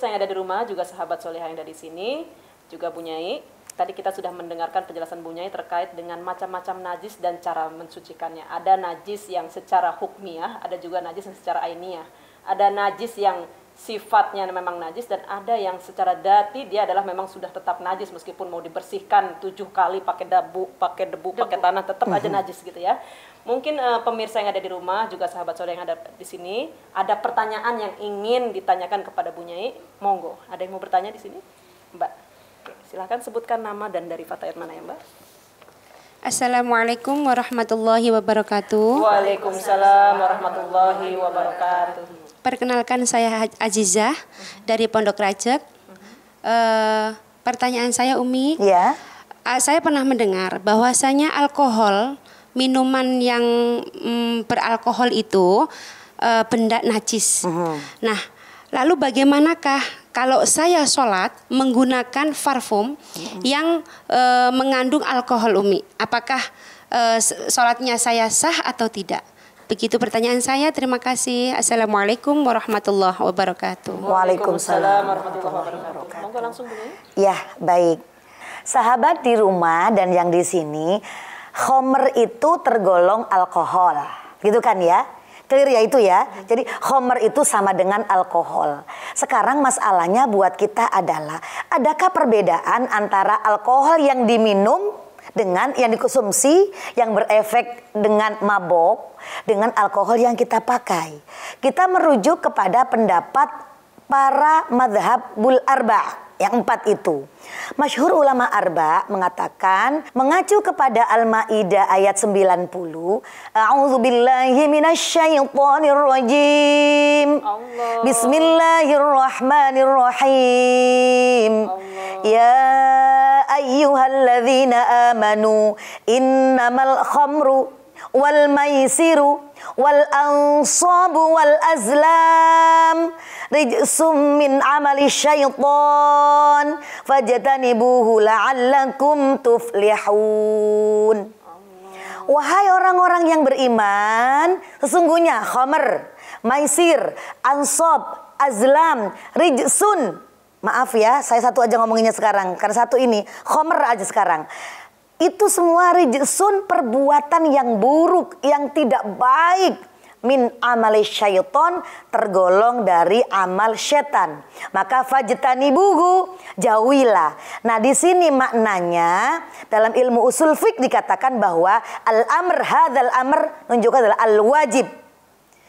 pemirsa yang ada di rumah, juga sahabat soleh yang ada di sini, juga Bunyai. Tadi kita sudah mendengarkan penjelasan Bunyai terkait dengan macam-macam najis dan cara mensucikannya. Ada najis yang secara hukmiyah, ada juga najis yang secara ainiah Ada najis yang sifatnya memang najis dan ada yang secara dati dia adalah memang sudah tetap najis meskipun mau dibersihkan tujuh kali pakai debu pakai debu, debu. pakai tanah tetap aja mm-hmm. najis gitu ya mungkin uh, pemirsa yang ada di rumah juga sahabat saudara yang ada di sini ada pertanyaan yang ingin ditanyakan kepada Bunyai monggo ada yang mau bertanya di sini Mbak Oke, silahkan sebutkan nama dan dari fatayat mana ya Mbak Assalamualaikum warahmatullahi wabarakatuh Waalaikumsalam warahmatullahi wabarakatuh Perkenalkan saya Azizah dari Pondok Rajab. Uh, pertanyaan saya Umi. Ya. Uh, saya pernah mendengar bahwasanya alkohol, minuman yang mm, beralkohol itu uh, benda najis. Uh mhm. -huh. Nah, lalu bagaimanakah kalau saya sholat menggunakan parfum uh mhm. -huh. yang uh, mengandung alkohol Umi? Apakah uh, sholatnya saya sah atau tidak? Begitu pertanyaan saya. Terima kasih. Assalamualaikum warahmatullahi wabarakatuh. Waalaikumsalam warahmatullahi wabarakatuh. langsung ya. ya, baik. Sahabat di rumah dan yang di sini, homer itu tergolong alkohol. Gitu kan ya? Clear ya itu ya. Jadi homer itu sama dengan alkohol. Sekarang masalahnya buat kita adalah adakah perbedaan antara alkohol yang diminum dengan yang dikonsumsi yang berefek dengan mabok, dengan alkohol yang kita pakai. Kita merujuk kepada pendapat para madhab bul arba yang empat itu. Masyhur ulama arba mengatakan mengacu kepada Al-Maidah ayat 90, auzubillahi minasyaitonirrajim. Bismillahirrahmanirrahim. Allah. Ya ayyuhalladzina amanu innamal khamru wal maisiru wal ansabu wal azlam rijsum min amali syaitan fajatanibuhu la'allakum tuflihun Wahai orang-orang yang beriman, sesungguhnya khomer, maisir, ansob, azlam, rijsun, Maaf ya, saya satu aja ngomonginnya sekarang. Karena satu ini, Homer aja sekarang. Itu semua rijsun perbuatan yang buruk, yang tidak baik. Min amali syaiton tergolong dari amal setan. Maka fajitani buhu jauhilah. Nah di sini maknanya dalam ilmu usul fik dikatakan bahwa al amr hadal amr nunjuk adalah al wajib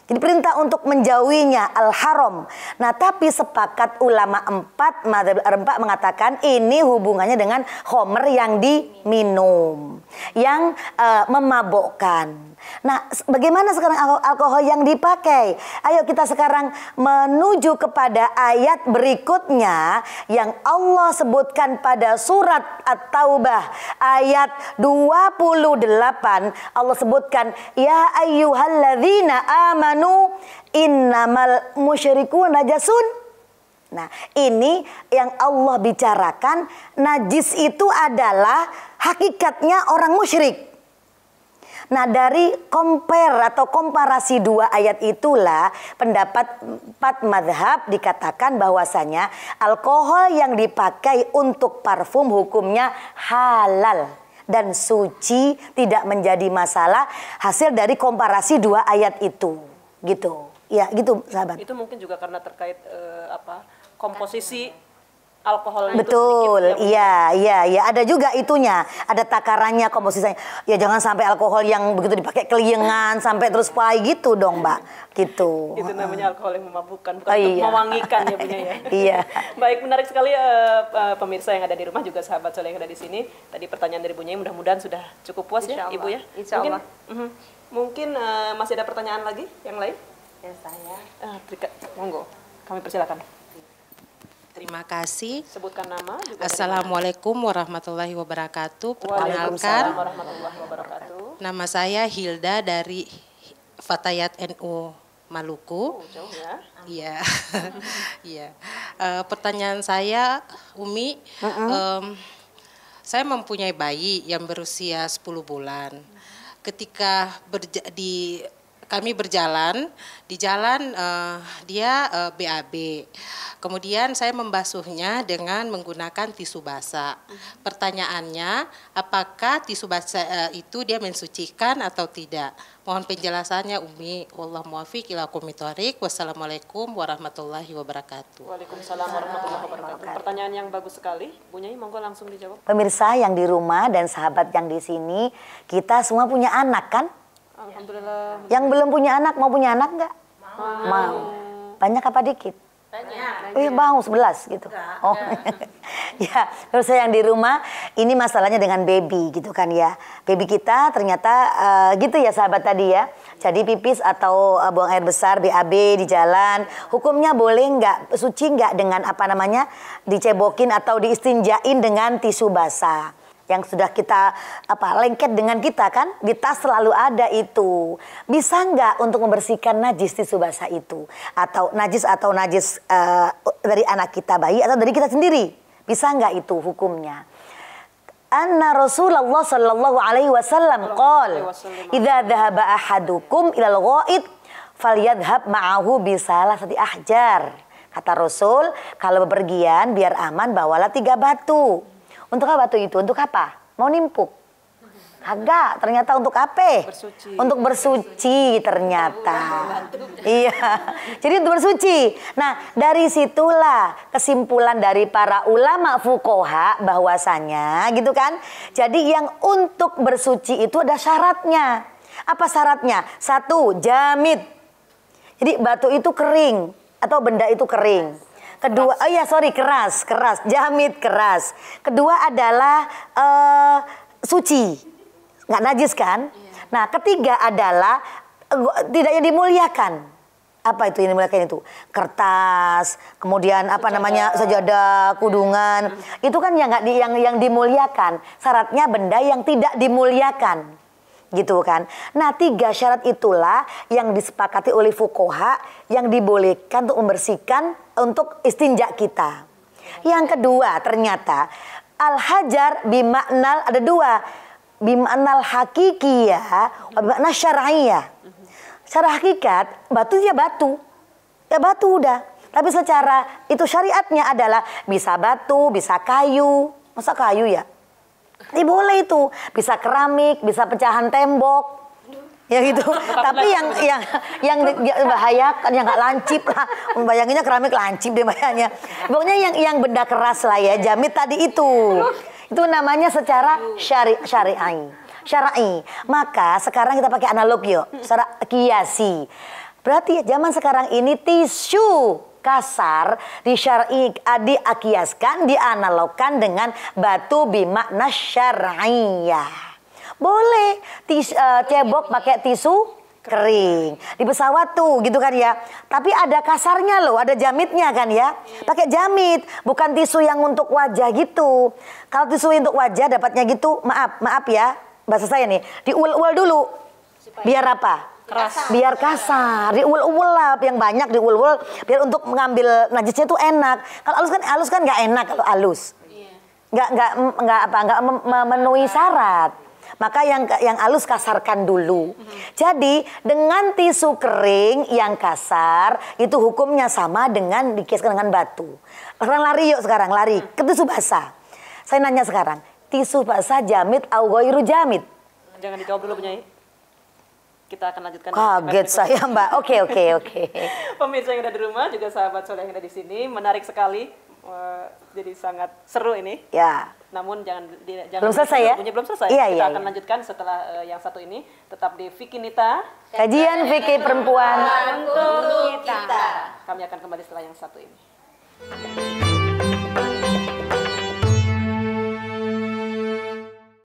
jadi perintah untuk menjauhinya al-haram. Nah tapi sepakat ulama empat, madhab empat mengatakan ini hubungannya dengan homer yang diminum. Yang uh, memabokkan. Nah bagaimana sekarang alkohol yang dipakai? Ayo kita sekarang menuju kepada ayat berikutnya yang Allah sebutkan pada surat At-Taubah ayat 28. Allah sebutkan, Ya ayyuhalladzina aman amanu innamal musyriku najasun. Nah, ini yang Allah bicarakan najis itu adalah hakikatnya orang musyrik. Nah, dari compare atau komparasi dua ayat itulah pendapat empat madhab dikatakan bahwasanya alkohol yang dipakai untuk parfum hukumnya halal dan suci tidak menjadi masalah hasil dari komparasi dua ayat itu gitu ya gitu sahabat itu mungkin juga karena terkait uh, apa komposisi alkohol betul itu iya iya iya ada juga itunya ada takarannya komposisinya ya jangan sampai alkohol yang begitu dipakai kelingan sampai terus pai gitu dong mbak gitu itu namanya alkohol yang memabukkan bukan oh, untuk iya. mewangikan ya punya ya iya baik menarik sekali uh, pemirsa yang ada di rumah juga sahabat soleh yang ada di sini tadi pertanyaan dari bunyi mudah-mudahan sudah cukup puas ya, Insya ya Allah. ibu ya Insya mungkin, Allah. Uh mhm. -huh Mungkin uh, masih ada pertanyaan lagi yang lain? Ya saya. Uh, eh, Trika, monggo. Kami persilakan. Terima kasih. Sebutkan nama. Juga Assalamualaikum warahmatullahi wabarakatuh. Perkenalkan. warahmatullahi wabarakatuh. Nama saya Hilda dari Fatayat NU Maluku. Oh, jauh ya. Iya. Iya. uh, pertanyaan saya Umi, uh -uh. Um, saya mempunyai bayi yang berusia 10 bulan ketika berja di kami berjalan di jalan uh, dia uh, eh, BAB. Kemudian saya membasuhnya dengan menggunakan tisu basah. Pertanyaannya, apakah tisu basah uh, itu dia mensucikan atau tidak? Mohon penjelasannya Umi. Wallah muafiq ila kumitorik. Wassalamualaikum warahmatullahi wabarakatuh. Waalaikumsalam warahmatullahi wabarakatuh. Pertanyaan yang bagus sekali. Bunyai monggo langsung dijawab. Pemirsa yang di rumah dan sahabat yang di sini, kita semua punya anak kan? Alhamdulillah. Yang belum punya anak mau punya anak nggak? mau. Banyak apa dikit? Banyak. Eh, bang, 11 gitu. Enggak. Oh. ya, terus saya yang di rumah ini masalahnya dengan baby gitu kan ya. Baby kita ternyata uh, gitu ya sahabat tadi ya. Jadi pipis atau uh, buang air besar BAB di jalan, hukumnya boleh nggak suci nggak dengan apa namanya? dicebokin atau diistinjain dengan tisu basah yang sudah kita apa lengket dengan kita kan di tas selalu ada itu bisa nggak untuk membersihkan najis tisu basah itu atau najis atau najis uh, dari anak kita bayi atau dari kita sendiri bisa nggak itu hukumnya anna Rasulullah sallallahu alaihi wasallam qol idza dhahaba ahadukum ilal ghaid falyadhhab ma'ahu bi salasati ahjar kata Rasul kalau bepergian biar aman bawalah tiga batu untuk apa batu itu? Untuk apa? Mau nimpuk? Kagak, ternyata untuk apa? Bersuci. Untuk bersuci ternyata. Iya. Jadi untuk bersuci. Nah, dari situlah kesimpulan dari para ulama fukoha bahwasanya gitu kan. Jadi yang untuk bersuci itu ada syaratnya. Apa syaratnya? Satu, jamit. Jadi batu itu kering atau benda itu kering. Kedua, keras. oh ya sorry keras, keras, jamit keras. Kedua adalah uh, suci, nggak najis kan? Iya. Nah ketiga adalah uh, eh, tidaknya dimuliakan apa itu yang dimuliakan itu kertas kemudian apa sejadah. namanya sajadah kudungan hmm. itu kan yang nggak di, yang yang dimuliakan syaratnya benda yang tidak dimuliakan gitu kan nah tiga syarat itulah yang disepakati oleh fukoha yang dibolehkan untuk membersihkan untuk istinja kita. Yang kedua ternyata al-hajar bimaknal ada dua. Bimaknal hakikiyah, bimakna syar'iyah. Secara hakikat batu ya batu. Ya batu udah. Tapi secara itu syariatnya adalah bisa batu, bisa kayu. Masa kayu ya? Ini boleh itu. Bisa keramik, bisa pecahan tembok, ya gitu. Tapi yang yang yang ya, bahaya kan yang nggak lancip lah. Bayanginnya keramik lancip deh bayangnya. Pokoknya yang yang benda keras lah ya, jamit tadi itu. Itu namanya secara syari syari'i. Syar'i. Maka sekarang kita pakai analog yuk, secara kiasi. Berarti zaman sekarang ini tisu kasar di syar'i adi ah, akiaskan dianalogkan dengan batu bimakna syar'iyah. Boleh. Tis, uh, cebok pakai tisu kering. Di pesawat tuh gitu kan ya. Tapi ada kasarnya loh, ada jamitnya kan ya. Pakai jamit, bukan tisu yang untuk wajah gitu. Kalau tisu untuk wajah dapatnya gitu, maaf, maaf ya. Bahasa saya nih, diul-ul dulu. Biar apa? Keras. Biar kasar, diul-ul lah yang banyak diul-ul biar untuk mengambil najisnya tuh enak. Kalau halus kan halus kan nggak enak kalau halus. Iya. Nggak nggak nggak apa nggak memenuhi syarat. Maka yang yang halus kasarkan dulu. Hmm. Jadi dengan tisu kering yang kasar itu hukumnya sama dengan dikiaskan dengan batu. Orang lari yuk sekarang lari hmm. ke tisu basah. Saya nanya sekarang, tisu basah jamit au goiru jamit? Jangan dijawab dulu penyanyi. kita akan lanjutkan. Kaget saya mbak. Oke oke oke. Pemirsa yang ada di rumah juga sahabat soleh yang ada di sini menarik sekali jadi sangat seru ini. Ya. Namun jangan di, jangan belum selesai ya. Belum selesai. Iya, Kita iya, akan iya. lanjutkan setelah uh, yang satu ini tetap di Vicky Nita. Kajian Vicky Perempuan. Perempuan kita. kita. Kami akan kembali setelah yang satu ini.